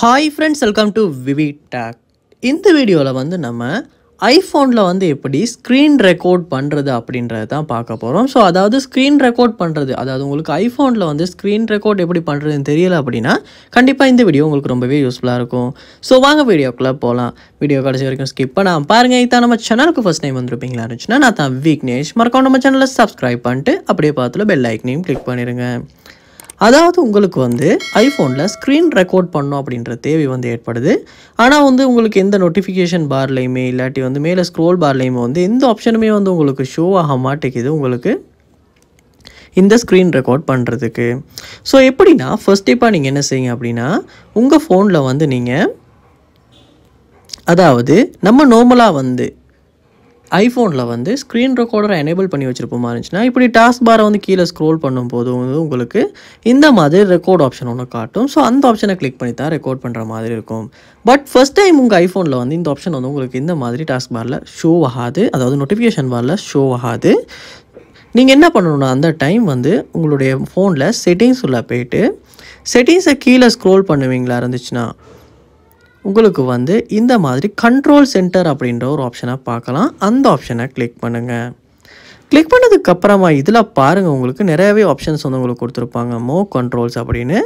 hi friends welcome to VV talk இந்த வீடியோவில் வந்து நம்ம ஐஃபோனில் வந்து எப்படி ஸ்க்ரீன் ரெக்கார்ட் பண்ணுறது அப்படின்றது தான் பார்க்க போகிறோம் ஸோ அதாவது ஸ்க்ரீன் ரெக்கார்ட் பண்ணுறது அதாவது உங்களுக்கு ஐஃபோனில் வந்து ஸ்க்ரீன் ரெக்கார்ட் எப்படி பண்ணுறதுன்னு தெரியல அப்படின்னா கண்டிப்பாக இந்த வீடியோ உங்களுக்கு ரொம்பவே யூஸ்ஃபுல்லாக இருக்கும் ஸோ வாங்க வீடியோக்குள்ளே போகலாம் வீடியோ கடைசி வரைக்கும் ஸ்கிப் பண்ணால் பாருங்கள் இதான் நம்ம சேனலுக்கு ஃபஸ்ட் டைம் வந்துருப்பீங்களா இருந்துச்சுன்னா நான் தான் விக்னேஷ் மறக்காம நம்ம சேனலை சப்ஸ்கிரைப் பண்ணிட்டு அப்படியே பார்த்துல பெல் ஐக்கனையும் கிளிக் பண்ணிடுங்க அதாவது உங்களுக்கு வந்து ஐஃபோனில் ஸ்க்ரீன் ரெக்கார்ட் பண்ணோம் அப்படின்ற தேவை வந்து ஏற்படுது ஆனால் வந்து உங்களுக்கு எந்த நோட்டிஃபிகேஷன் பார்லையுமே இல்லாட்டி வந்து மேலே ஸ்க்ரோல் பார்லையுமே வந்து எந்த ஆப்ஷனுமே வந்து உங்களுக்கு ஷோ ஆக மாட்டேங்குது உங்களுக்கு இந்த ஸ்க்ரீன் ரெக்கார்ட் பண்ணுறதுக்கு ஸோ எப்படின்னா ஃபஸ்ட் இப்போ நீங்கள் என்ன செய்யுங்க அப்படின்னா உங்கள் ஃபோனில் வந்து நீங்கள் அதாவது நம்ம நார்மலாக வந்து ஐஃபோனில் வந்து ஸ்க்ரீன் ரெக்கார்டரை எனேபிள் பண்ணி வச்சுருப்போமா இருந்துச்சுன்னா இப்படி டாஸ்க் பாரை வந்து கீழே ஸ்க்ரோல் பண்ணும்போது வந்து உங்களுக்கு இந்த மாதிரி ரெக்கார்ட் ஆப்ஷன் ஒன்று காட்டும் ஸோ அந்த ஆப்ஷனை கிளிக் பண்ணி தான் ரெக்கார்ட் பண்ணுற மாதிரி இருக்கும் பட் ஃபஸ்ட் டைம் உங்கள் ஐஃபோனில் வந்து இந்த ஆப்ஷன் வந்து உங்களுக்கு இந்த மாதிரி டாஸ்க் பாரில் ஷோ ஆகாது அதாவது நோட்டிஃபிகேஷன் பாரில் ஷோ ஆகாது நீங்கள் என்ன பண்ணணும்னா அந்த டைம் வந்து உங்களுடைய ஃபோனில் செட்டிங்ஸ் உள்ள போயிட்டு செட்டிங்ஸை கீழே ஸ்க்ரோல் பண்ணுவீங்களா இருந்துச்சுன்னா உங்களுக்கு வந்து இந்த மாதிரி கண்ட்ரோல் சென்டர் அப்படின்ற ஒரு ஆப்ஷனை பார்க்கலாம் அந்த ஆப்ஷனை கிளிக் பண்ணுங்கள் கிளிக் பண்ணதுக்கப்புறமா இதில் பாருங்கள் உங்களுக்கு நிறையவே ஆப்ஷன்ஸ் வந்து உங்களுக்கு கொடுத்துருப்பாங்க மோ கண்ட்ரோல்ஸ் அப்படின்னு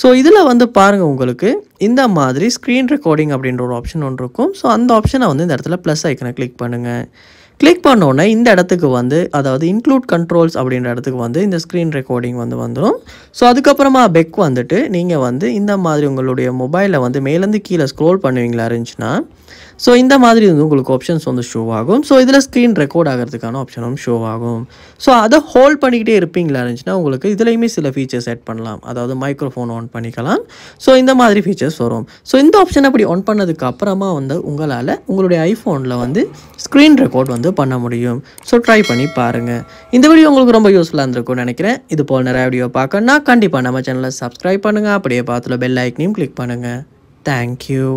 ஸோ இதில் வந்து பாருங்கள் உங்களுக்கு இந்த மாதிரி ஸ்க்ரீன் ரெக்கார்டிங் அப்படின்ற ஒரு ஆப்ஷன் ஒன்று இருக்கும் ஸோ அந்த ஆப்ஷனை வந்து இந்த இடத்துல ப்ளஸ் ஐக்கனை கிளிக் பண்ணுங்கள் கிளிக் பண்ணோன்னே இந்த இடத்துக்கு வந்து அதாவது இன்க்ளூட் கண்ட்ரோல்ஸ் அப்படின்ற இடத்துக்கு வந்து இந்த ஸ்க்ரீன் ரெக்கார்டிங் வந்து வந்துடும் ஸோ அதுக்கப்புறமா பெக் வந்துட்டு நீங்கள் வந்து இந்த மாதிரி உங்களுடைய மொபைலில் வந்து மேலேருந்து கீழே ஸ்க்ரோல் பண்ணுவீங்களா இருந்துச்சுன்னா ஸோ இந்த மாதிரி வந்து உங்களுக்கு ஆப்ஷன்ஸ் வந்து ஷோ ஆகும் ஸோ இதில் ஸ்க்ரீன் ரெக்கார்ட் ஆகிறதுக்கான ஆப்ஷனும் ஷோ ஆகும் ஸோ அதை ஹோல்ட் பண்ணிக்கிட்டே இருப்பீங்களா இருந்துச்சுன்னா உங்களுக்கு இதுலேயுமே சில ஃபீச்சர்ஸ் ஆட் பண்ணலாம் அதாவது மைக்ரோஃபோன் ஆன் பண்ணிக்கலாம் ஸோ இந்த மாதிரி ஃபீச்சர்ஸ் வரும் ஸோ இந்த ஆப்ஷன் அப்படி ஆன் பண்ணதுக்கு அப்புறமா வந்து உங்களால் உங்களுடைய ஐஃபோனில் வந்து ஸ்க்ரீன் ரெக்கார்ட் வந்து வந்து பண்ண முடியும் ஸோ ட்ரை பண்ணி பாருங்கள் இந்த வீடியோ உங்களுக்கு ரொம்ப யூஸ்ஃபுல்லாக இருந்திருக்கும்னு நினைக்கிறேன் இது போல் நிறைய வீடியோ பார்க்கணும்னா கண்டிப்பாக நம்ம சேனலை சப்ஸ்கிரைப் பண்ணுங்கள் அப்படியே பார்த்துல பெல் ஐக்கனையும் கிளிக் பண்ணுங்கள் தேங்க்யூ